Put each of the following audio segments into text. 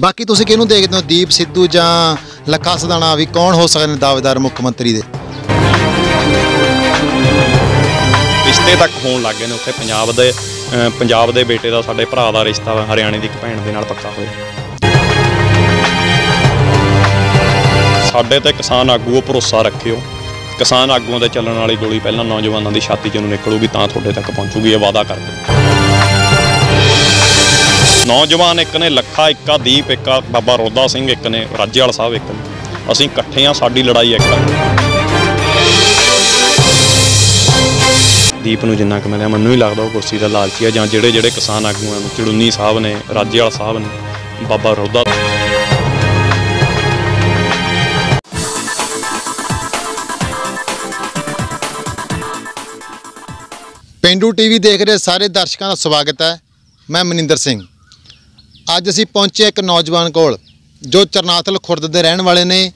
ਬਾਕੀ ਤੁਸੀਂ ਕਿਹਨੂੰ ਦੇਖਦੇ ਹੋ ਦੀਪ ਸਿੱਧੂ ਜਾਂ ਲੱਖਾ ਸਦਾਣਾ ਵੀ ਕੌਣ ਹੋ ਸਕਦੇ ਨੇ ਦਾਅਵੇਦਾਰ ਮੁੱਖ ਮੰਤਰੀ ਦੇ ਰਿਸ਼ਤੇ ਤੱਕ ਹੋਣ ਲੱਗ ਗਏ ਨੇ ਉੱਥੇ ਪੰਜਾਬ ਦੇ ਪੰਜਾਬ ਦੇ ਬੇਟੇ ਦਾ ਸਾਡੇ ਭਰਾ ਦਾ ਰਿਸ਼ਤਾ ਹਰਿਆਣੇ ਦੀ ਇੱਕ ਭੈਣ ਦੇ ਨਾਲ ਪੱਕਾ ਹੋਇਆ ਸਾਡੇ ਤੇ ਕਿਸਾਨ ਉਹ ਭਰੋਸਾ ਰੱਖਿਓ ਕਿਸਾਨ ਆਗੂਆਂ ਦੇ ਚੱਲਣ ਵਾਲੀ ਗੋਲੀ ਪਹਿਲਾਂ ਨੌਜਵਾਨਾਂ ਦੀ ਛਾਤੀ ਚੋਂ ਨਿਕਲੂਗੀ ਤਾਂ ਤੁਹਾਡੇ ਤੱਕ ਪਹੁੰਚੂਗੀ ਇਹ ਵਾਅਦਾ ਕਰਦੇ ਨੌਜਵਾਨ ਇੱਕ ਨੇ ਲੱਖਾ ਇੱਕਾ ਦੀਪ ਇੱਕਾ ਬਾਬਾ ਰੋਦਾ ਸਿੰਘ ਇੱਕ ਨੇ ਰਾਜੇਵਾਲ ਸਾਹਿਬ ਇੱਕ ਨੇ ਅਸੀਂ ਇਕੱਠੇ ਆ ਸਾਡੀ ਲੜਾਈ ਇੱਕ ਦੀਪ ਨੂੰ ਜਿੰਨਾ ਕਿ ਮਿਲਿਆ ਮੈਨੂੰ ਹੀ ਲੱਗਦਾ ਉਹ ਕੁਰਸੀ ਦਾ ਲਾਲਚੀ ਆ ਜਾਂ ਜਿਹੜੇ ਜਿਹੜੇ ਕਿਸਾਨ ਆਗੂਆਂ ਨੂੰ ਚੜੁੰਨੀ ਸਾਹਿਬ ਨੇ ਰਾਜੇਵਾਲ ਸਾਹਿਬ ਨੇ ਬਾਬਾ ਰੋਦਾ ਪਿੰਡੂ ਟੀਵੀ ਦੇਖ ਰਹੇ ਸਾਰੇ ਦਰਸ਼ਕਾਂ ਦਾ ਸਵਾਗਤ ਹੈ ਮੈਂ ਮਨਿੰਦਰ ਸਿੰਘ ਅੱਜ ਅਸੀਂ ਪਹੁੰਚੇ ਇੱਕ ਨੌਜਵਾਨ ਕੋਲ ਜੋ ਚਰਨਾਥਲ ਖੁਰਦ ਦੇ ਰਹਿਣ ਵਾਲੇ ਨੇ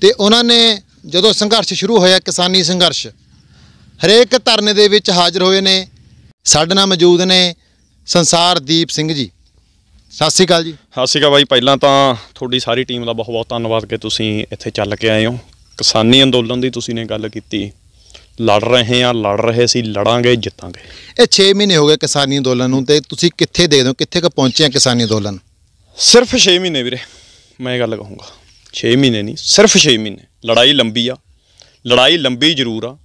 ਤੇ ਉਹਨਾਂ ਨੇ ਜਦੋਂ ਸੰਘਰਸ਼ ਸ਼ੁਰੂ ਹੋਇਆ ਕਿਸਾਨੀ ਸੰਘਰਸ਼ ਹਰੇਕ ਧਰਨੇ ਦੇ ਵਿੱਚ ਹਾਜ਼ਰ ਹੋਏ ਨੇ ਸਾਡੇ ਨਾਲ ਮੌਜੂਦ ਨੇ ਸੰਸਾਰਦੀਪ ਸਿੰਘ ਜੀ ਸਤਿ ਸ਼੍ਰੀ ਅਕਾਲ ਜੀ ਸਤਿ ਸ਼੍ਰੀ ਅਕਾਲ ਭਾਈ ਪਹਿਲਾਂ ਤਾਂ ਤੁਹਾਡੀ ਸਾਰੀ ਟੀਮ ਦਾ ਬਹੁਤ ਬਹੁਤ ਧੰਨਵਾਦ ਕਿ ਤੁਸੀਂ ਇੱਥੇ ਚੱਲ ਕੇ ਆਏ ਹੋ ਕਿਸਾਨੀ ਅੰਦੋਲਨ ਦੀ ਤੁਸੀਂ ਨੇ ਗੱਲ ਕੀਤੀ ਲੜ ਰਹੇ ਆ ਲੜ ਰਹੇ ਸੀ ਲੜਾਂਗੇ ਜਿੱਤਾਂਗੇ ਇਹ 6 ਮਹੀਨੇ ਹੋ ਗਏ ਕਿਸਾਨੀ ਅੰਦੋਲਨ ਨੂੰ ਤੇ ਤੁਸੀਂ ਕਿੱਥੇ ਦੇਖਦੇ ਹੋ ਕਿੱਥੇ ਕ ਪਹੁੰਚੇ ਆ ਕਿਸਾਨੀ ਅੰਦੋਲਨ ਸਿਰਫ 6 ਮਹੀਨੇ ਵੀਰੇ ਮੈਂ ਇਹ ਗੱਲ ਕਹੂੰਗਾ 6 ਮਹੀਨੇ ਨਹੀਂ ਸਿਰਫ 6 ਮਹੀਨੇ ਲੜਾਈ ਲੰਬੀ ਆ ਲੜਾਈ ਲੰਬੀ ਜ਼ਰੂਰ ਆ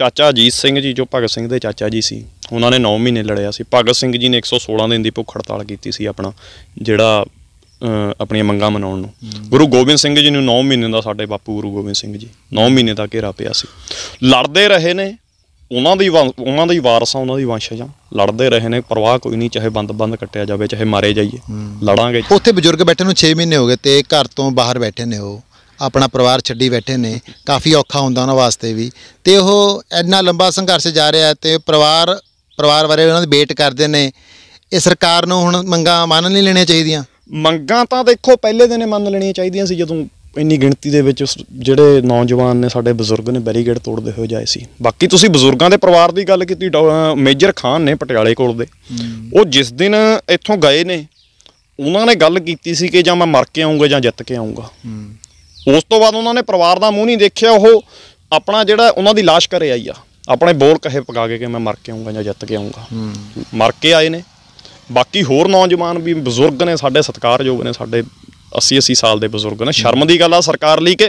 ਚਾਚਾ ਅਜੀਤ ਸਿੰਘ ਜੀ ਜੋ ਭਗਤ ਸਿੰਘ ਦੇ ਚਾਚਾ ਜੀ ਸੀ ਉਹਨਾਂ ਨੇ 9 ਮਹੀਨੇ ਲੜਿਆ ਸੀ ਭਗਤ ਸਿੰਘ ਜੀ ਨੇ 116 ਦਿਨ ਦੀ ਭੁੱਖ ਹੜਤਾਲ ਕੀਤੀ ਸੀ ਆਪਣਾ ਜਿਹੜਾ ਆਪਣੀਆਂ ਮੰਗਾਂ ਮਨਾਉਣ ਨੂੰ ਗੁਰੂ ਗੋਬਿੰਦ ਸਿੰਘ ਜੀ ਨੂੰ 9 ਮਹੀਨੇ ਦਾ ਸਾਡੇ ਬਾਪੂ ਗੁਰੂ ਗੋਬਿੰਦ ਸਿੰਘ ਜੀ 9 ਮਹੀਨੇ ਦਾ ਘੇਰਾ ਪਿਆ ਸੀ ਲੜਦੇ ਰਹੇ ਨੇ ਉਹਨਾਂ ਦੀ ਉਹਨਾਂ ਦੀ ਵਾਰਸਾ ਉਹਨਾਂ ਦੀ ਜਾਂ ਲੜਦੇ ਰਹੇ ਨੇ ਪਰਵਾਹ ਕੋਈ ਨਹੀਂ ਚਾਹੇ ਬੰਦ-ਬੰਦ ਕੱਟਿਆ ਜਾਵੇ ਚਾਹੇ ਮਾਰੇ ਜਾਈਏ ਲੜਾਂਗੇ ਉੱਥੇ ਬਜ਼ੁਰਗ ਬੈਠੇ ਨੂੰ 6 ਮਹੀਨੇ ਹੋ ਗਏ ਤੇ ਘਰ ਤੋਂ ਬਾਹਰ ਬੈਠੇ ਨੇ ਉਹ ਆਪਣਾ ਪਰਿਵਾਰ ਛੱਡੀ ਬੈਠੇ ਨੇ ਕਾਫੀ ਔਖਾ ਹੁੰਦਾ ਉਹਨਾਂ ਵਾਸਤੇ ਵੀ ਤੇ ਉਹ ਐਨਾ ਲੰਬਾ ਸੰਘਰਸ਼ ਜਾ ਰਿਹਾ ਤੇ ਪਰਿਵਾਰ ਪਰਿਵਾਰ ਬਾਰੇ ਉਹਨਾਂ ਦੇ ਵੇਟ ਕਰਦੇ ਨੇ ਇਹ ਸਰਕਾਰ ਨੂੰ ਹੁਣ ਮੰਗਾਂ ਮੰਨ ਨਹੀਂ ਲੈਣੀਆਂ ਚਾਹੀਦੀਆਂ ਮੰਗਾਂ ਤਾਂ ਦੇਖੋ ਪਹਿਲੇ ਦਿਨੇ ਮੰਨ ਲੈਣੀਆਂ ਚਾਹੀਦੀਆਂ ਸੀ ਜਦੋਂ ਇੰਨੀ ਗਿਣਤੀ ਦੇ ਵਿੱਚ ਜਿਹੜੇ ਨੌਜਵਾਨ ਨੇ ਸਾਡੇ ਬਜ਼ੁਰਗ ਨੇ ਬੈਰੀਗੇਡ ਤੋੜਦੇ ਹੋਏ ਜਾਏ ਸੀ ਬਾਕੀ ਤੁਸੀਂ ਬਜ਼ੁਰਗਾਂ ਦੇ ਪਰਿਵਾਰ ਦੀ ਗੱਲ ਕੀਤੀ ਮੇਜਰ ਖਾਨ ਨੇ ਪਟਿਆਲੇ ਕੋਲ ਦੇ ਉਹ ਜਿਸ ਦਿਨ ਇੱਥੋਂ ਗਏ ਨੇ ਉਹਨਾਂ ਨੇ ਗੱਲ ਕੀਤੀ ਸੀ ਕਿ ਜਾਂ ਮੈਂ ਮਰ ਕੇ ਆਉਂਗਾ ਜਾਂ ਜਿੱਤ ਕੇ ਆਉਂਗਾ ਉਸ ਤੋਂ ਬਾਅਦ ਉਹਨਾਂ ਨੇ ਪਰਿਵਾਰ ਦਾ ਮੂੰਹ ਨਹੀਂ ਦੇਖਿਆ ਉਹ ਆਪਣਾ ਜਿਹੜਾ ਉਹਨਾਂ ਦੀ লাশ ਘਰੇ ਆਈ ਆ ਆਪਣੇ ਬੋਲ ਕਹੇ ਪਕਾ ਕੇ ਕਿ ਮੈਂ ਮਰ ਕੇ ਆਉਂਗਾ ਜਾਂ ਜਿੱਤ ਕੇ ਆਉਂਗਾ ਮਰ ਕੇ ਆਏ ਨੇ ਬਾਕੀ ਹੋਰ ਨੌਜਵਾਨ ਵੀ ਬਜ਼ੁਰਗ ਨੇ ਸਾਡੇ ਸਤਿਕਾਰਯੋਗ ਨੇ ਸਾਡੇ 80 80 ਸਾਲ ਦੇ ਬਜ਼ੁਰਗ ਨੇ ਸ਼ਰਮ ਦੀ ਗੱਲ ਆ ਸਰਕਾਰ ਲਈ ਕਿ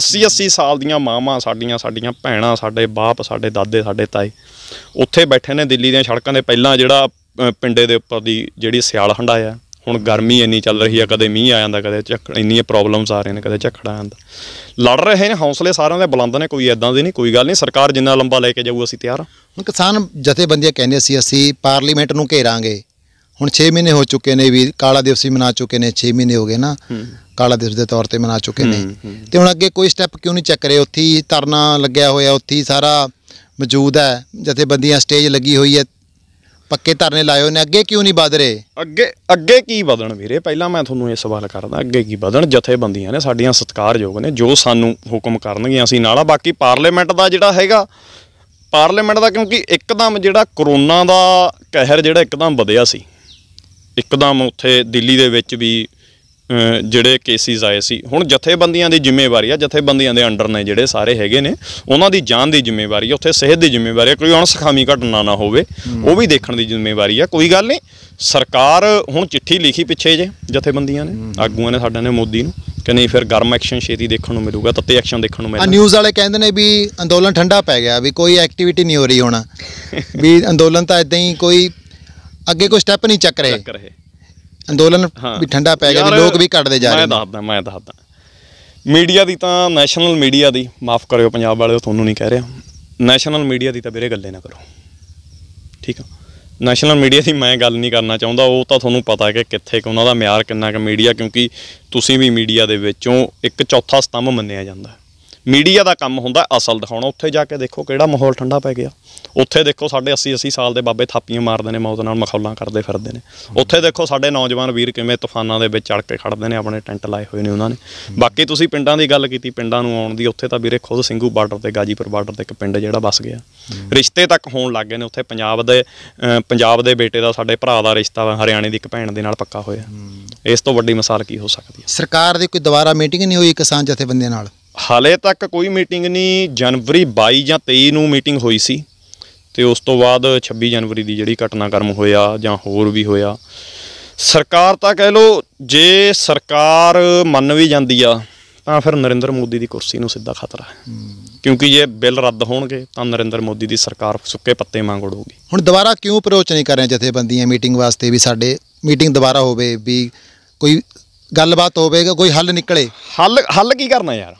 80 80 ਸਾਲ ਦੀਆਂ ਮਾਵਾਂ ਸਾਡੀਆਂ ਸਾਡੀਆਂ ਭੈਣਾਂ ਸਾਡੇ ਬਾਪ ਸਾਡੇ ਦਾਦੇ ਸਾਡੇ ਤਾਏ ਉੱਥੇ ਬੈਠੇ ਨੇ ਦਿੱਲੀ ਦੀਆਂ ਸੜਕਾਂ ਦੇ ਪਹਿਲਾਂ ਜਿਹੜਾ ਪਿੰਡੇ ਦੇ ਉੱਪਰ ਦੀ ਜਿਹੜੀ ਸਿਆਲ ਹੰਡਾਇਆ ਹੁਣ ਗਰਮੀ ਇੰਨੀ ਚੱਲ ਰਹੀ ਆ ਕਦੇ ਮੀਂਹ ਆ ਜਾਂਦਾ ਕਦੇ ਝੱਕ ਇੰਨੀਆਂ ਪ੍ਰੋਬਲਮਸ ਆ ਰਹੀਆਂ ਨੇ ਕਦੇ ਝੱਕੜ ਆ ਜਾਂਦਾ ਲੜ ਰਹੇ ਨੇ ਹੌਸਲੇ ਸਾਰਿਆਂ ਦੇ ਬੁਲੰਦ ਨੇ ਕੋਈ ਐਦਾਂ ਦੀ ਨਹੀਂ ਕੋਈ ਗੱਲ ਨਹੀਂ ਸਰਕਾਰ ਜਿੰਨਾ ਲੰਬਾ ਲੈ ਕੇ ਜਾਊ ਅਸੀਂ ਤਿਆਰ ਹਾਂ ਹੁਣ ਕਿਸਾਨ ਜਥੇਬੰਦੀਆਂ ਕਹਿੰਦੇ ਸੀ ਅਸੀਂ ਪਾਰਲੀਮੈਂਟ ਨੂੰ ਘੇਰਾਂਗੇ ਹੁਣ 6 ਮਹੀਨੇ ਹੋ ਚੁੱਕੇ ਨੇ ਵੀ ਕਾਲਾ ਦਿਵਸ ਹੀ ਮਨਾ ਚੁੱਕੇ ਨੇ 6 ਮਹੀਨੇ ਹੋ ਗਏ ਨਾ ਕਾਲਾ ਦਿਵਸ ਦੇ ਤੌਰ ਤੇ ਮਨਾ ਚੁੱਕੇ ਨੇ ਤੇ ਹੁਣ ਅੱਗੇ ਕੋਈ ਸਟੈਪ ਕਿਉਂ ਨਹੀਂ ਚੱਕ ਰਹੇ ਉੱਥੇ ਹੀ ਧਰਨਾ ਲੱਗਿਆ ਹੋਇਆ ਉੱਥੇ ਹੀ ਸਾਰਾ ਮੌਜੂਦ ਹੈ ਜਥੇਬੰਦੀਆਂ ਸਟੇਜ ਲੱਗੀ ਹੋਈ ਹੈ ਪੱਕੇ ਧਰਨੇ ਲਾਏ ਨੇ ਅੱਗੇ ਕਿਉਂ ਨਹੀਂ ਵਧ ਰਹੇ ਅੱਗੇ ਅੱਗੇ ਕੀ ਵਧਣ ਵੀਰੇ ਪਹਿਲਾਂ ਮੈਂ ਤੁਹਾਨੂੰ ਇਹ ਸਵਾਲ ਕਰਦਾ ਅੱਗੇ ਕੀ ਵਧਣ ਜਥੇਬੰਦੀਆਂ ਨੇ ਸਾਡੀਆਂ ਸਤਿਕਾਰਯੋਗ ਨੇ ਜੋ ਸਾਨੂੰ ਹੁਕਮ ਕਰਨਗੇ ਅਸੀਂ ਨਾਲ ਬਾਕੀ ਪਾਰਲੀਮੈਂਟ ਦਾ ਜਿਹੜਾ ਹੈਗਾ ਪਾਰਲੀਮੈਂਟ ਦਾ ਕਿਉਂਕਿ ਇੱਕਦਮ ਜਿਹੜਾ ਕਰੋਨਾ ਦਾ ਕਹਿਰ ਜਿਹੜਾ ਇੱਕਦਮ ਵਧਿਆ ਸੀ ਇੱਕਦਮ ਉੱਥੇ ਦਿੱਲੀ ਦੇ ਵਿੱਚ ਵੀ ਜਿਹੜੇ ਕੇਸਿਸ ਆਏ ਸੀ ਹੁਣ ਜਥੇਬੰਦੀਆਂ ਦੀ ਜ਼ਿੰਮੇਵਾਰੀ ਆ ਜਥੇਬੰਦੀਆਂ ਦੇ ਅੰਡਰ ਨੇ ਜਿਹੜੇ ਸਾਰੇ ਹੈਗੇ ਨੇ ਉਹਨਾਂ ਦੀ ਜਾਨ ਦੀ ਜ਼ਿੰਮੇਵਾਰੀ ਆ ਉੱਥੇ ਸਿਹਤ ਦੀ ਜ਼ਿੰਮੇਵਾਰੀ ਆ ਕੋਈ ਅਣਸਖਾਮੀ ਘਟਨਾ ਨਾ ਹੋਵੇ ਉਹ ਵੀ ਦੇਖਣ ਦੀ ਜ਼ਿੰਮੇਵਾਰੀ ਆ ਕੋਈ ਗੱਲ ਨਹੀਂ ਸਰਕਾਰ ਹੁਣ ਚਿੱਠੀ ਲਿਖੀ ਪਿੱਛੇ ਜੇ ਜਥੇਬੰਦੀਆਂ ਨੇ ਆਗੂਆਂ ਨੇ ਸਾਡਾ ਨੇ ਮੋਦੀ ਨੂੰ ਕਿ ਨਹੀਂ ਫਿਰ ਗਰਮ ਐਕਸ਼ਨ ਛੇਤੀ ਦੇਖਣ ਨੂੰ ਮਿਲੂਗਾ ਤੱਤੇ ਐਕਸ਼ਨ ਦੇਖਣ ਨੂੰ ਮਿਲੂਗਾ ਨਿਊਜ਼ ਵਾਲੇ ਕਹਿੰਦੇ ਨੇ ਵੀ ਅੰਦੋਲਨ ਠੰਡਾ ਪੈ ਗਿਆ ਵੀ ਕੋਈ ਐਕਟੀਵਿਟੀ ਨਹੀਂ ਹੋ ਰਹੀ ਹੁਣ ਵੀ ਅੰਦੋਲਨ ਤਾਂ ਇਦਾਂ ਹੀ ਕੋਈ ਅੱਗੇ ਕੋਈ ਸਟੈਪ ਨਹੀਂ ਚੱਕ ਰਹੇ ਚੱਕ ਰਹੇ ਅੰਦੋਲਨ ਵੀ ਠੰਡਾ ਪੈ ਗਿਆ ਵੀ ਲੋਕ ਵੀ ਕੱਢਦੇ ਜਾ ਰਹੇ ਮੈਂ ਦੱਸਦਾ ਮੈਂ ਦੱਸਦਾ ਮੀਡੀਆ ਦੀ ਤਾਂ ਨੈਸ਼ਨਲ ਮੀਡੀਆ ਦੀ ਮਾਫ ਕਰਿਓ ਪੰਜਾਬ ਵਾਲਿਓ ਤੁਹਾਨੂੰ ਨਹੀਂ ਕਹਿ ਰਿਹਾ ਨੈਸ਼ਨਲ ਮੀਡੀਆ ਦੀ ਤਾਂ ਵੀਰੇ ਗੱਲੇ ਨਾ ਕਰੋ ਠੀਕ ਆ ਨੈਸ਼ਨਲ ਮੀਡੀਆ ਦੀ ਮੈਂ ਗੱਲ ਨਹੀਂ ਕਰਨਾ ਚਾਹੁੰਦਾ ਉਹ ਤਾਂ ਤੁਹਾਨੂੰ ਪਤਾ ਹੈ ਕਿ ਕਿੱਥੇ ਕਿ ਉਹਨਾਂ ਦਾ ਮਿਆਰ ਕਿੰਨਾ ਕਿ ਮੀਡੀਆ ਕਿਉਂਕਿ ਤੁਸੀਂ ਵੀ ਮੀਡੀਆ ਦੇ ਵਿੱਚੋਂ ਇੱਕ ਚੌਥਾ ਸਤੰਭ ਮੰਨਿਆ ਜਾਂਦਾ ਮੀਡੀਆ ਦਾ ਕੰਮ ਹੁੰਦਾ ਅਸਲ ਦਿਖਾਉਣਾ ਉੱਥੇ ਜਾ ਕੇ ਦੇਖੋ ਕਿਹੜਾ ਮਾਹੌਲ ਠੰਡਾ ਪੈ ਗਿਆ ਉੱਥੇ ਦੇਖੋ ਸਾਡੇ 80 80 ਸਾਲ ਦੇ ਬਾਬੇ ਥਾਪੀਆਂ ਮਾਰਦੇ ਨੇ ਮੌਤ ਨਾਲ ਮਖੌਲਾਂ ਕਰਦੇ ਫਿਰਦੇ ਨੇ ਉੱਥੇ ਦੇਖੋ ਸਾਡੇ ਨੌਜਵਾਨ ਵੀਰ ਕਿਵੇਂ ਤੂਫਾਨਾਂ ਦੇ ਵਿੱਚ ਚੜ ਕੇ ਖੜਦੇ ਨੇ ਆਪਣੇ ਟੈਂਟ ਲਾਏ ਹੋਏ ਨੇ ਉਹਨਾਂ ਨੇ ਬਾਕੀ ਤੁਸੀਂ ਪਿੰਡਾਂ ਦੀ ਗੱਲ ਕੀਤੀ ਪਿੰਡਾਂ ਨੂੰ ਆਉਣ ਦੀ ਉੱਥੇ ਤਾਂ ਵੀਰੇ ਖੁਦ ਸਿੰਘੂ ਬਾਰਡਰ ਤੇ ਗਾਜੀਪੁਰ ਬਾਰਡਰ ਤੇ ਇੱਕ ਪਿੰਡ ਜਿਹੜਾ ਵਸ ਗਿਆ ਰਿਸ਼ਤੇ ਤੱਕ ਹੋਣ ਲੱਗ ਗਏ ਨੇ ਉੱਥੇ ਪੰਜਾਬ ਦੇ ਪੰਜਾਬ ਦੇ ਬੇਟੇ ਦਾ ਸਾਡੇ ਭਰਾ ਦਾ ਰਿਸ਼ਤਾ ਹਰਿਆਣੇ ਦੀ ਇੱਕ ਭੈਣ ਦੇ ਨਾਲ ਪੱਕਾ ਹੋਇਆ ਇਸ ਤੋਂ ਵੱਡੀ ਮਿਸਾਲ ਕੀ ਹੋ ਸਕਦੀ ਹੈ ਸਰਕਾਰ ਦੀ ਕੋਈ ਦੁਬਾਰਾ ਮੀਟਿੰਗ ਨਹੀਂ ਹੋਈ ਕਿਸਾਨ ਜਥੇਬੰਦੀਆਂ ਨਾਲ ਹਾਲੇ ਤੱਕ ਕੋਈ ਮੀਟਿੰਗ ਨਹੀਂ ਜਨਵਰੀ 22 ਜਾਂ 23 ਨੂੰ ਮੀਟਿੰਗ ਹੋਈ ਸੀ ਤੇ ਉਸ ਤੋਂ ਬਾਅਦ 26 ਜਨਵਰੀ ਦੀ ਜਿਹੜੀ ਕਰਮ ਹੋਇਆ ਜਾਂ ਹੋਰ ਵੀ ਹੋਇਆ ਸਰਕਾਰ ਤਾਂ ਕਹਿ ਲੋ ਜੇ ਸਰਕਾਰ ਮੰਨ ਵੀ ਜਾਂਦੀ ਆ ਤਾਂ ਫਿਰ ਨਰਿੰਦਰ ਮੋਦੀ ਦੀ ਕੁਰਸੀ ਨੂੰ ਸਿੱਧਾ ਖਤਰਾ ਹੈ ਕਿਉਂਕਿ ਜੇ ਬਿੱਲ ਰੱਦ ਹੋਣਗੇ ਤਾਂ ਨਰਿੰਦਰ ਮੋਦੀ ਦੀ ਸਰਕਾਰ ਸੁੱਕੇ ਪੱਤੇ ਮੰਗ ਉੜੂਗੀ ਹੁਣ ਦੁਬਾਰਾ ਕਿਉਂ ਅਪਰੋਚ ਨਹੀਂ ਕਰ ਰਹੇ ਜਥੇਬੰਦੀਆਂ ਮੀਟਿੰਗ ਵਾਸਤੇ ਵੀ ਸਾਡੇ ਮੀਟਿੰਗ ਦੁਬਾਰਾ ਹੋਵੇ ਵੀ ਕੋਈ ਗੱਲਬਾਤ ਹੋਵੇਗਾ ਕੋਈ ਹੱਲ ਨਿਕਲੇ ਹੱਲ ਹੱਲ ਕੀ ਕਰਨਾ ਯਾਰ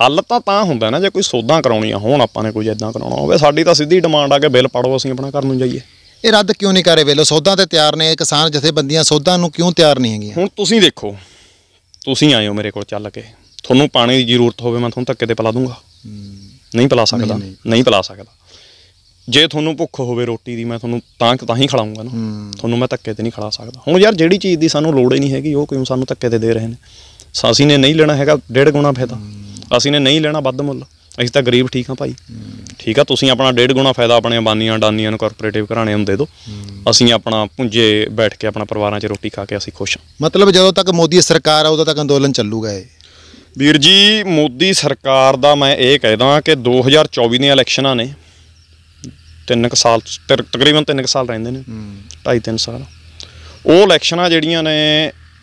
ਹੱਲ ਤਾਂ ਤਾਂ ਹੁੰਦਾ ਨਾ ਜੇ ਕੋਈ ਸੋਧਾਂ ਕਰਾਉਣੀਆਂ ਹੋਣ ਆਪਾਂ ਨੇ ਕੋਈ ਐਦਾਂ ਕਰਾਉਣਾ ਹੋਵੇ ਸਾਡੀ ਤਾਂ ਸਿੱਧੀ ਡਿਮਾਂਡ ਆ ਕੇ ਬਿੱਲ ਪਾੜੋ ਅਸੀਂ ਆਪਣਾ ਕਰਨ ਨੂੰ ਜਾਈਏ ਇਹ ਰੱਦ ਕਿਉਂ ਨਹੀਂ ਕਰੇ ਵੇਲੋ ਸੋਧਾਂ ਤੇ ਤਿਆਰ ਨੇ ਕਿਸਾਨ ਜਥੇਬੰਦੀਆਂ ਸੋਧਾਂ ਨੂੰ ਕਿਉਂ ਤਿਆਰ ਨਹੀਂ ਹੈਗੀਆਂ ਹੁਣ ਤੁਸੀਂ ਦੇਖੋ ਤੁਸੀਂ ਆਏ ਹੋ ਮੇਰੇ ਕੋਲ ਚੱਲ ਕੇ ਤੁਹਾਨੂੰ ਪਾਣੀ ਦੀ ਜ਼ਰੂਰਤ ਹੋਵੇ ਮੈਂ ਤੁਹਾਨੂੰ ਧੱਕੇ ਤੇ ਪਲਾ ਦੂੰਗਾ ਨਹੀਂ ਪਲਾ ਸਕਦਾ ਨਹੀਂ ਪਲਾ ਸਕਦਾ ਜੇ ਤੁਹਾਨੂੰ ਭੁੱਖ ਹੋਵੇ ਰੋਟੀ ਦੀ ਮੈਂ ਤੁਹਾਨੂੰ ਤਾਂ ਤਾਂ ਹੀ ਖਿਲਾਉਂਗਾ ਨਾ ਤੁਹਾਨੂੰ ਮੈਂ ਧੱਕੇ ਤੇ ਨਹੀਂ ਖਿਲਾ ਸਕਦਾ ਹੁਣ ਯਾਰ ਜਿਹੜੀ ਚੀਜ਼ ਦੀ ਸਾਨੂੰ ਲੋੜ ਹੀ ਨਹੀਂ ਹੈਗੀ ਉਹ ਕਿਉਂ ਸਾਨੂੰ ਧੱਕੇ ਤੇ ਦੇ ਰਹੇ ਨੇ ਸਾਸੀ ਨੇ ਨਹੀਂ ਲੈਣਾ ਹੈਗਾ ਡੇਢ ਗੁਣਾ ਫਾਇਦਾ ਅਸੀਂ ਨੇ ਨਹੀਂ ਲੈਣਾ ਵੱਧ ਮੁੱਲ ਅਸੀਂ ਤਾਂ ਗਰੀਬ ਠੀਕ ਹਾਂ ਭਾਈ ਠੀਕ ਆ ਤੁਸੀਂ ਆਪਣਾ ਡੇਢ ਗੁਣਾ ਫਾਇਦਾ ਆਪਣੇ ਬਾਨੀਆਂ ਡਾਨੀਆਂ ਨੂੰ ਕਾਰਪੋਰੇਟਿਵ ਘਰਾਣੇ ਨੂੰ ਦੇ ਦਿਓ ਅਸੀਂ ਆਪਣਾ ਪੁੰਜੇ ਬੈਠ ਕੇ ਆਪਣਾ ਪਰਿਵਾਰਾਂ 'ਚ ਰੋਟੀ ਖਾ ਕੇ ਅਸੀਂ ਖੁਸ਼ ਹਾਂ ਮਤਲਬ ਜਦੋਂ ਤੱਕ ਮੋਦੀ ਸਰਕਾਰ ਆ ਉਦੋਂ ਤੱਕ ਅੰਦੋਲਨ ਚੱਲੂਗਾ ਇਹ ਵੀਰ ਜੀ ਮੋਦੀ ਸਰਕਾਰ ਦਾ ਮੈਂ ਇਹ ਕਹਿਦਾ ਕਿ 2024 ਦੀਆਂ ਇਲੈਕਸ਼ਨਾਂ ਨੇ ਤਿੰਨ ਕੁ ਸਾਲ ਤਕਰੀਬਨ ਤਿੰਨ ਕੁ ਸਾਲ ਰਹਿੰਦੇ ਨੇ 2.5 3 ਸਾਲ ਉਹ ਇਲੈਕਸ਼ਨਾਂ ਜਿਹੜੀਆਂ ਨੇ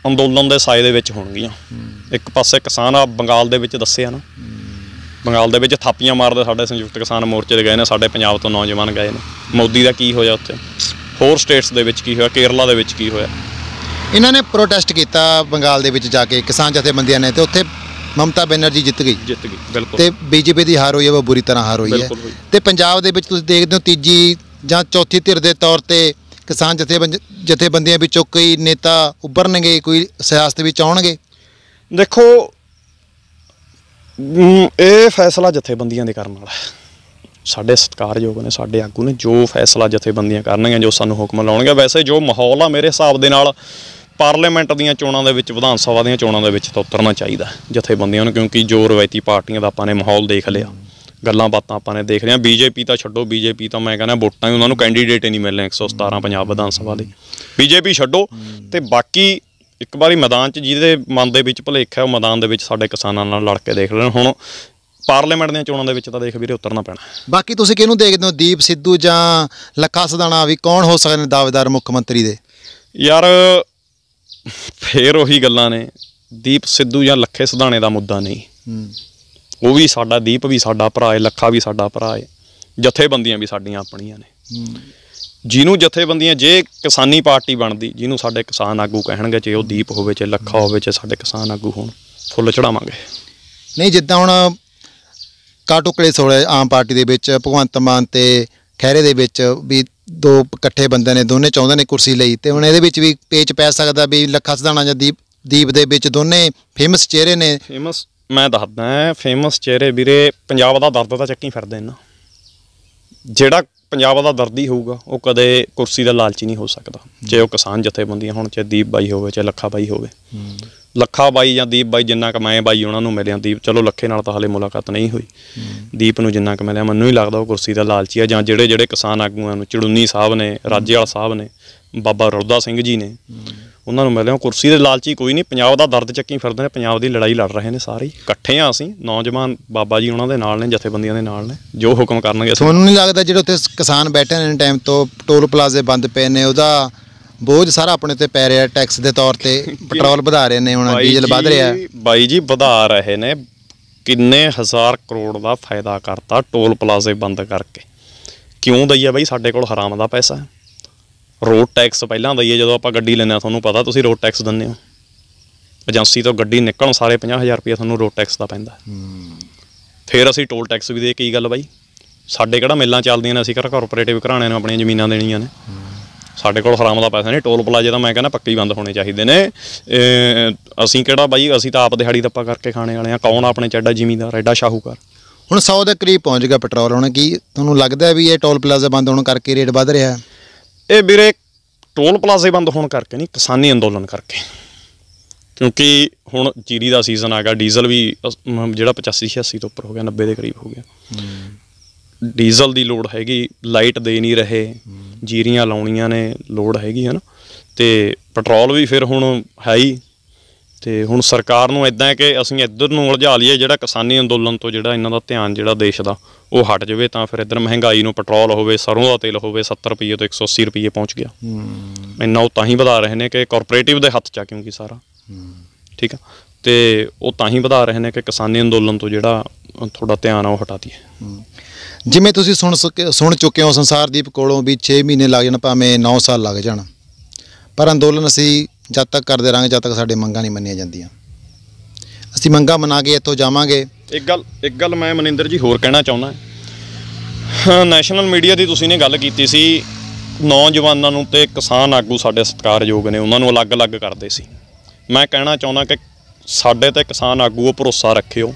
ਅੰਦੋਲਨ ਦੇ ਸਾਏ ਦੇ ਵਿੱਚ ਹੋਣਗੀਆਂ ਇੱਕ ਪਾਸੇ ਕਿਸਾਨ ਆ ਬੰਗਾਲ ਦੇ ਵਿੱਚ ਦੱਸਿਆ ਨਾ ਬੰਗਾਲ ਦੇ ਵਿੱਚ ਥਾਪੀਆਂ ਮਾਰਦੇ ਸਾਡੇ ਸੰਯੁਕਤ ਕਿਸਾਨ ਮੋਰਚੇ ਦੇ ਗਏ ਨੇ ਸਾਡੇ ਪੰਜਾਬ ਤੋਂ ਨੌਜਵਾਨ ਗਏ ਨੇ ਮੋਦੀ ਦਾ ਕੀ ਹੋਇਆ ਉੱਥੇ ਹੋਰ ਸਟੇਟਸ ਦੇ ਵਿੱਚ ਕੀ ਹੋਇਆ ਕੇਰਲਾ ਦੇ ਵਿੱਚ ਕੀ ਹੋਇਆ ਇਹਨਾਂ ਨੇ ਪ੍ਰੋਟੈਸਟ ਕੀਤਾ ਬੰਗਾਲ ਦੇ ਵਿੱਚ ਜਾ ਕੇ ਕਿਸਾਨ ਜਥੇਬੰਦੀਆਂ ਨੇ ਤੇ ਉੱਥੇ ਮਮਤਾ ਬੈਨਰਜੀ ਜਿੱਤ ਗਈ ਜਿੱਤ ਗਈ ਬਿਲਕੁਲ ਤੇ ਬੀਜੇਪੀ ਦੀ ਹਾਰ ਹੋਈ ਹੈ ਉਹ ਬੁਰੀ ਤਰ੍ਹਾਂ ਹਾਰ ਹੋਈ ਹੈ ਤੇ ਪੰਜਾਬ ਦੇ ਵਿੱਚ ਤੁਸੀਂ ਦੇਖਦੇ ਹੋ ਤੀਜੀ ਜਾਂ ਚੌਥੀ ਧਿਰ ਦੇ ਤੌਰ ਤੇ ਕਿਸਾਨ ਜਥੇਬੰਦ ਜਥੇਬੰਦੀਆਂ ਵਿੱਚੋਂ ਕਈ ਨੇਤਾ ਉੱਭਰਨਗੇ ਕੋਈ ਸਿਆਸਤ ਵਿੱਚ ਆਉਣਗੇ ਦੇਖੋ ਇਹ ਫੈਸਲਾ ਜਥੇਬੰਦੀਆਂ ਦੇ ਕਰਨ ਵਾਲਾ ਸਾਡੇ ਸਤਿਕਾਰਯੋਗ ਨੇ ਸਾਡੇ ਆਗੂ ਨੇ ਜੋ ਫੈਸਲਾ ਜਥੇਬੰਦੀਆਂ ਕਰਨਗੀਆਂ ਜੋ ਸਾਨੂੰ ਹੁਕਮ ਲਾਉਣਗੇ ਵੈਸੇ ਜੋ ਮਾਹੌਲ ਆ ਮੇਰੇ ਹਿਸਾਬ ਦੇ ਨਾਲ ਪਾਰਲੀਮੈਂਟ ਦੀਆਂ ਚੋਣਾਂ ਦੇ ਵਿੱਚ ਵਿਧਾਨ ਸਭਾ ਦੀਆਂ ਚੋਣਾਂ ਦੇ ਵਿੱਚ ਤਾਂ ਉਤਰਨਾ ਚਾਹੀਦਾ ਜਥੇਬੰਦੀਆਂ ਨੂੰ ਕਿਉਂਕਿ ਜੋ ਰਵਾਇਤੀ ਪਾਰਟੀਆਂ ਦਾ ਆਪਾਂ ਨੇ ਮਾਹੌਲ ਦੇਖ ਲਿਆ ਗੱਲਾਂ ਬਾਤਾਂ ਆਪਾਂ ਨੇ ਦੇਖ ਰਹੇ ਬੀਜੇਪੀ ਤਾਂ ਛੱਡੋ ਬੀਜੇਪੀ ਤਾਂ ਮੈਂ ਕਹਿੰਦਾ ਵੋਟਾਂ ਹੀ ਉਹਨਾਂ ਨੂੰ ਕੈਂਡੀਡੇਟ ਹੀ ਨਹੀਂ ਮਿਲਣੇ 117 ਪੰਜਾਬ ਵਿਧਾਨ ਸਭਾ ਦੇ ਬੀਜੇਪੀ ਛੱਡੋ ਤੇ ਬਾਕੀ ਇੱਕ ਵਾਰੀ ਮੈਦਾਨ 'ਚ ਜਿਹਦੇ ਮਨ ਦੇ ਵਿੱਚ ਭਲੇਖ ਹੈ ਉਹ ਮੈਦਾਨ ਦੇ ਵਿੱਚ ਸਾਡੇ ਕਿਸਾਨਾਂ ਨਾਲ ਲੜ ਕੇ ਦੇਖ ਲੈਣ ਹੁਣ ਪਾਰਲੀਮੈਂਟ ਦੀਆਂ ਚੋਣਾਂ ਦੇ ਵਿੱਚ ਤਾਂ ਦੇਖ ਵੀਰੇ ਉਤਰਨਾ ਪੈਣਾ ਬਾਕੀ ਤੁਸੀਂ ਕਿਹਨੂੰ ਦੇਖਦੇ ਹੋ ਦੀਪ ਸਿੱਧੂ ਜਾਂ ਲੱਖਾ ਸਦਾਣਾ ਵੀ ਕੌਣ ਹੋ ਸਕਦੇ ਨੇ ਦਾਅਵੇਦਾਰ ਮੁੱਖ ਮੰਤਰੀ ਦੇ ਯਾਰ ਫੇਰ ਉਹੀ ਗੱਲਾਂ ਨੇ ਦੀਪ ਸਿੱਧੂ ਜਾਂ ਲੱਖੇ ਸਦਾਣੇ ਦਾ ਮੁੱਦਾ ਨਹੀਂ ਹੂੰ ਉਹ ਵੀ ਸਾਡਾ ਦੀਪ ਵੀ ਸਾਡਾ ਭਰਾ ਹੈ ਲੱਖਾ ਵੀ ਸਾਡਾ ਭਰਾ ਹੈ ਜਥੇਬੰਦੀਆਂ ਵੀ ਸਾਡੀਆਂ ਆਪਣੀਆਂ ਨੇ ਜਿਹਨੂੰ ਜਥੇਬੰਦੀਆਂ ਜੇ ਕਿਸਾਨੀ ਪਾਰਟੀ ਬਣਦੀ ਜਿਹਨੂੰ ਸਾਡੇ ਕਿਸਾਨ ਆਗੂ ਕਹਿਣਗੇ ਜੇ ਉਹ ਦੀਪ ਹੋਵੇ ਜੇ ਲੱਖਾ ਹੋਵੇ ਜੇ ਸਾਡੇ ਕਿਸਾਨ ਆਗੂ ਹੋਣ ਫੁੱਲ ਚੜਾਵਾਂਗੇ ਨਹੀਂ ਜਿੱਦਾਂ ਹੁਣ ਕਾਟੋਕਲੇ ਸੋਲੇ ਆਮ ਪਾਰਟੀ ਦੇ ਵਿੱਚ ਭਗਵੰਤ ਮਾਨ ਤੇ ਖੈਰੇ ਦੇ ਵਿੱਚ ਵੀ ਦੋ ਇਕੱਠੇ ਬੰਦੇ ਨੇ ਦੋਨੇ ਚਾਹੁੰਦੇ ਨੇ ਕੁਰਸੀ ਲਈ ਤੇ ਹੁਣ ਇਹਦੇ ਵਿੱਚ ਵੀ ਪੇਚ ਪੈ ਸਕਦਾ ਵੀ ਲੱਖਾ ਸਦਾਣਾ ਜਾਂ ਦੀਪ ਦੀਪ ਦੇ ਵਿੱਚ ਦੋਨੇ ਫੇਮਸ ਚਿਹਰੇ ਨੇ ਫੇਮਸ ਮੈਂ ਦੱਸਦਾ ਫੇਮਸ ਚਿਹਰੇ ਵੀਰੇ ਪੰਜਾਬ ਦਾ ਦਰਦ ਤਾਂ ਚੱਕੀ ਫਿਰਦੇ ਨਾ ਜਿਹੜਾ ਪੰਜਾਬ ਦਾ ਦਰਦੀ ਹੋਊਗਾ ਉਹ ਕਦੇ ਕੁਰਸੀ ਦਾ ਲਾਲਚੀ ਨਹੀਂ ਹੋ ਸਕਦਾ ਜੇ ਉਹ ਕਿਸਾਨ ਜਥੇਬੰਦੀਆਂ ਹੁਣ ਚਾਹੇ ਦੀਪ ਬਾਈ ਹੋਵੇ ਚਾਹੇ ਲੱਖਾ ਬਾਈ ਹੋਵੇ ਲੱਖਾ ਬਾਈ ਜਾਂ ਦੀਪ ਬਾਈ ਜਿੰਨਾ ਕ ਮੈਂ ਬਾਈ ਉਹਨਾਂ ਨੂੰ ਮਿਲਿਆ ਦੀਪ ਚਲੋ ਲੱਖੇ ਨਾਲ ਤਾਂ ਹਾਲੇ ਮੁਲਾਕਾਤ ਨਹੀਂ ਹੋਈ ਦੀਪ ਨੂੰ ਜਿੰਨਾ ਕ ਲਿਆ ਮੈਨੂੰ ਹੀ ਲੱਗਦਾ ਉਹ ਕੁਰਸੀ ਦਾ ਲਾਲਚੀ ਆ ਜਾਂ ਜਿਹੜੇ ਜਿਹੜੇ ਕਿਸਾਨ ਆਗੂਆਂ ਨੂੰ ਚੜੁੰਨੀ ਸਾਹਿਬ ਨੇ ਵਾਲ ਸਾਹਿਬ ਨੇ ਬਾਬਾ ਰੁੱਦਾ ਸਿੰਘ ਜੀ ਨੇ ਉਹਨਾਂ ਨੂੰ ਮਿਲਿਆ ਕੁਰਸੀ ਦੇ ਲਾਲਚੀ ਕੋਈ ਨਹੀਂ ਪੰਜਾਬ ਦਾ ਦਰਦ ਚੱਕੀ ਫਿਰਦੇ ਨੇ ਪੰਜਾਬ ਦੀ ਲੜਾਈ ਲੜ ਰਹੇ ਨੇ ਸਾਰੇ ਇਕੱਠੇ ਆ ਅਸੀਂ ਨੌਜਵਾਨ ਬਾਬਾ ਜੀ ਉਹਨਾਂ ਦੇ ਨਾਲ ਨੇ ਜਥੇਬੰਦੀਆਂ ਦੇ ਨਾਲ ਨੇ ਜੋ ਹੁਕਮ ਕਰਨਗੇ ਤੁਹਾਨੂੰ ਨਹੀਂ ਲੱਗਦਾ ਜਿਹੜੇ ਉੱਥੇ ਕਿਸਾਨ ਬੈਠੇ ਨੇ ਟਾਈਮ ਤੋਂ ਟੋਲ ਪਲਾਜ਼ੇ ਬੰਦ ਪਏ ਨੇ ਉਹਦਾ ਬੋਝ ਸਾਰਾ ਆਪਣੇ ਤੇ ਪੈ ਰਿਹਾ ਟੈਕਸ ਦੇ ਤੌਰ ਤੇ ਪੈਟਰੋਲ ਵਧਾ ਰਹੇ ਨੇ ਹੁਣ ਡੀਜ਼ਲ ਵਧ ਰਿਹਾ ਬਾਈ ਜੀ ਵਧਾ ਰਹੇ ਨੇ ਕਿੰਨੇ ਹਜ਼ਾਰ ਕਰੋੜ ਦਾ ਫਾਇਦਾ ਕਰਤਾ ਟੋਲ ਪਲਾਜ਼ੇ ਬੰਦ ਕਰਕੇ ਕਿਉਂ ਦਈਆ ਬਾਈ ਸਾਡੇ ਕੋਲ ਹਰਾਮ ਦਾ ਪੈਸਾ ਹੈ ਰੋਡ ਟੈਕਸ ਪਹਿਲਾਂ ਦਈਏ ਜਦੋਂ ਆਪਾਂ ਗੱਡੀ ਲੈਣਾ ਤੁਹਾਨੂੰ ਪਤਾ ਤੁਸੀਂ ਰੋਡ ਟੈਕਸ ਦਿੰਦੇ ਹੋ ਏਜੰਸੀ ਤੋਂ ਗੱਡੀ ਨਿਕਲਣ ਸਾਰੇ 50000 ਰੁਪਏ ਤੁਹਾਨੂੰ ਰੋਡ ਟੈਕਸ ਦਾ ਪੈਂਦਾ ਫਿਰ ਅਸੀਂ ਟੋਲ ਟੈਕਸ ਵੀ ਦੇ ਕੀ ਗੱਲ ਬਾਈ ਸਾਡੇ ਕਿਹੜਾ ਮੇਲਾ ਚੱਲਦੀਆਂ ਨੇ ਅਸੀਂ ਕਿਹੜਾ ਕਾਰਪੋਰੇਟਿਵ ਘਰਾਣਿਆਂ ਨੂੰ ਆਪਣੀਆਂ ਜ਼ਮੀਨਾਂ ਦੇਣੀਆਂ ਨੇ ਸਾਡੇ ਕੋਲ ਹਰਾਮ ਦਾ ਪੈਸਾ ਨਹੀਂ ਟੋਲ ਪਲਾਜ਼ੇ ਤਾਂ ਮੈਂ ਕਹਿੰਦਾ ਪੱਕੀ ਬੰਦ ਹੋਣੇ ਚਾਹੀਦੇ ਨੇ ਅਸੀਂ ਕਿਹੜਾ ਬਾਈ ਅਸੀਂ ਤਾਂ ਆਪ ਦਿਹਾੜੀ ਦੱਪਾ ਕਰਕੇ ਖਾਣੇ ਵਾਲੇ ਆ ਕੌਣ ਆਪਣੇ ਚੱਡਾ ਜ਼ਿਮੀਂਦਾਰ ਐਡਾ ਸ਼ਾਹੂਕਾਰ ਹੁਣ 100 ਦੇ ਕਰੀਬ ਪਹੁੰਚ ਗਿਆ ਪੈਟਰੋਲ ਹੁਣ ਕੀ ਤੁਹਾਨੂੰ ਲੱਗਦਾ ਵੀ ਇਹ ਟੋਲ ਪਲਾਜ਼ਾ ਬੰਦ ਹੋਣ ਕਰਕੇ ਰੇਟ ਵੱਧ ਰਿਹਾ ਹੈ ਇਹ ਵੀਰੇ ਟੋਲ ਪਲਾਜ਼ੇ ਬੰਦ ਹੋਣ ਕਰਕੇ ਨਹੀਂ ਕਿਸਾਨੀ ਅੰਦੋਲਨ ਕਰਕੇ ਕਿਉਂਕਿ ਹੁਣ ਜੀਰੀ ਦਾ ਸੀਜ਼ਨ ਆ ਗਿਆ ਡੀਜ਼ਲ ਵੀ ਜਿਹੜਾ 85 86 ਤੋਂ ਉੱਪਰ ਹੋ ਗਿਆ 90 ਦੇ ਕਰੀਬ ਹੋ ਗਿਆ ਡੀਜ਼ਲ ਦੀ ਲੋਡ ਹੈਗੀ ਲਾਈਟ ਦੇ ਨਹੀਂ ਰਹੇ ਜੀਰੀਆਂ ਲਾਉਣੀਆਂ ਨੇ ਲੋਡ ਹੈਗੀ ਹਨ ਤੇ ਪੈਟਰੋਲ ਵੀ ਫਿਰ ਹੁਣ ਹੈ ਹੀ ਤੇ ਹੁਣ ਸਰਕਾਰ ਨੂੰ ਇਦਾਂ ਹੈ ਕਿ ਅਸੀਂ ਇੱਧਰ ਨੂੰ ਉਲਝਾ ਲਈਏ ਜਿਹੜਾ ਕਿਸਾਨੀ ਅੰਦੋਲਨ ਤੋਂ ਜਿਹੜਾ ਇਹਨਾਂ ਦਾ ਧਿਆਨ ਜਿਹੜਾ ਦੇਸ਼ ਦਾ ਉਹ ਹਟ ਜਾਵੇ ਤਾਂ ਫਿਰ ਇੱਧਰ ਮਹਿੰਗਾਈ ਨੂੰ ਪੈਟਰੋਲ ਹੋਵੇ ਸਰੋਂ ਦਾ ਤੇਲ ਹੋਵੇ 70 ਰੁਪਏ ਤੋਂ 180 ਰੁਪਏ ਪਹੁੰਚ ਗਿਆ ਇੰਨਾ ਉਹ ਤਾਂ ਹੀ ਵਧਾ ਰਹੇ ਨੇ ਕਿ ਕਾਰਪੋਰੇਟਿਵ ਦੇ ਹੱਥ 'ਚ ਆ ਕਿਉਂਕਿ ਸਾਰਾ ਠੀਕ ਆ ਤੇ ਉਹ ਤਾਂ ਹੀ ਵਧਾ ਰਹੇ ਨੇ ਕਿ ਕਿਸਾਨੀ ਅੰਦੋਲਨ ਤੋਂ ਜਿਹੜਾ ਥੋੜਾ ਧਿਆਨ ਆ ਉਹ ਹਟਾ ਦਈਏ ਜਿਵੇਂ ਤੁਸੀਂ ਸੁਣ ਸੁਣ ਚੁੱਕੇ ਹੋ ਸੰਸਾਰਦੀਪ ਕੋਲੋਂ ਵੀ 6 ਮਹੀਨੇ ਲੱਗ ਜਾਣ ਭਾਵੇਂ 9 ਸਾਲ ਲੱਗ ਜਾਣ ਪਰ ਅੰਦੋਲਨ ਅਸੀਂ ਜਦ ਤੱਕ ਕਰਦੇ ਰਾਂਗੇ ਜਦ ਤੱਕ ਸਾਡੇ ਮੰਗਾਂ ਨਹੀਂ ਮੰਨੀਆਂ ਜਾਂਦੀਆਂ ਅਸੀਂ ਮੰਗਾਂ ਮਨਾ ਕੇ ਇੱਥੋਂ ਜਾਵਾਂਗੇ ਇੱਕ ਗੱਲ ਇੱਕ ਗੱਲ ਮੈਂ ਮਨਿੰਦਰ ਜੀ ਹੋਰ ਕਹਿਣਾ ਚਾਹੁੰਦਾ ਨੈਸ਼ਨਲ ਮੀਡੀਆ ਦੀ ਤੁਸੀਂ ਨੇ ਗੱਲ ਕੀਤੀ ਸੀ ਨੌਜਵਾਨਾਂ ਨੂੰ ਤੇ ਕਿਸਾਨ ਆਗੂ ਸਾਡੇ ਸਤਿਕਾਰਯੋਗ ਨੇ ਉਹਨਾਂ ਨੂੰ ਅਲੱਗ-ਅਲੱਗ ਕਰਦੇ ਸੀ ਮੈਂ ਕਹਿਣਾ ਚਾਹੁੰਦਾ ਕਿ ਸਾਡੇ ਤੇ ਕਿਸਾਨ ਉਹ ਭਰੋਸਾ ਰੱਖਿਓ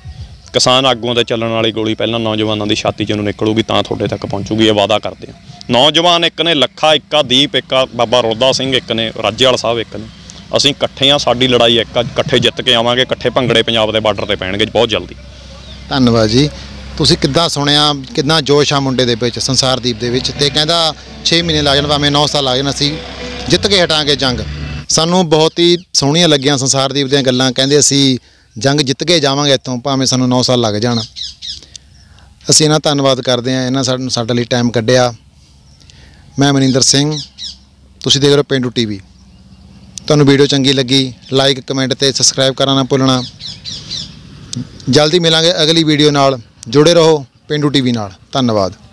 ਕਿਸਾਨ ਆਗੂਆਂ ਦੇ ਚੱਲਣ ਵਾਲੀ ਗੋਲੀ ਪਹਿਲਾਂ ਨੌਜਵਾਨਾਂ ਦੀ ਛਾਤੀ ਚੋਂ ਨਿਕਲੂਗੀ ਤਾਂ ਤੁਹਾਡੇ ਤੱਕ ਪਹੁੰਚੂਗੀ ਇਹ ਵਾਅਦਾ ਕਰਦੇ ਆ ਨੌਜਵਾਨ ਇੱਕ ਨੇ ਲੱਖਾ ਇੱਕਾ ਦੀਪ ਇੱਕਾ ਬਾਬਾ ਰੋਦਾ ਸਿੰਘ ਇੱਕ ਨੇ ਰਾਜੇਵਾਲ ਸਾਹਿਬ ਇੱਕ ਨੇ ਅਸੀਂ ਇਕੱਠੇ ਆ ਸਾਡੀ ਲੜਾਈ ਇੱਕ ਆ, ਇਕੱਠੇ ਜਿੱਤ ਕੇ ਆਵਾਂਗੇ ਇਕੱਠੇ ਭੰਗੜੇ ਪੰਜਾਬ ਦੇ ਬਾਰਡਰ ਤੇ ਪੈਣਗੇ ਬਹੁਤ ਜਲਦੀ ਧੰਨਵਾਦ ਜੀ ਤੁਸੀਂ ਕਿੱਦਾਂ ਸੁਣਿਆ ਕਿੰਨਾ ਜੋਸ਼ ਆ ਮੁੰਡੇ ਦੇ ਵਿੱਚ ਸੰਸਾਰਦੀਪ ਦੇ ਵਿੱਚ ਤੇ ਕਹਿੰਦਾ 6 ਮਹੀਨੇ ਲੱਗ ਜਾਣ ਭਾਵੇਂ 9 ਸਾਲ ਲੱਗ ਜਾਣ ਅਸੀਂ ਜਿੱਤ ਕੇ ਹਟਾਂਗੇ ਜੰਗ ਸਾਨੂੰ ਬਹੁਤ ਹੀ ਸੋਹਣੀਆਂ ਲੱਗੀਆਂ ਸੰਸਾਰਦੀਪ ਦੀਆਂ ਗੱਲਾਂ ਕਹਿੰਦੇ ਅਸੀਂ ਜੰਗ ਜਿੱਤ ਕੇ ਜਾਵਾਂਗੇ ਇੱਥੋਂ ਭਾਵੇਂ ਸਾਨੂੰ 9 ਸਾਲ ਲੱਗ ਜਾਣ ਅਸੀਂ ਇਹਨਾਂ ਧੰਨਵਾਦ ਕਰਦੇ ਹਾਂ ਇਹਨਾਂ ਸਾਡੇ ਲਈ ਟਾਈਮ ਕੱਢਿਆ ਮੈਂ ਮਨਿੰਦਰ ਸਿੰਘ ਤੁਸੀਂ ਦੇਖ ਰਹੇ ਹੋ ਪਿੰਡੂ ਟੀਵੀ ਤੁਹਾਨੂੰ ਵੀਡੀਓ ਚੰਗੀ ਲੱਗੀ ਲਾਈਕ ਕਮੈਂਟ ਤੇ ਸਬਸਕ੍ਰਾਈਬ ਕਰਨਾ ਨਾ ਭੁੱਲਣਾ ਜਲਦੀ ਮਿਲਾਂਗੇ ਅਗਲੀ ਵੀਡੀਓ ਨਾਲ ਜੁੜੇ ਰਹੋ ਪਿੰਡੂ ਟੀਵੀ ਨਾਲ ਧੰਨਵਾਦ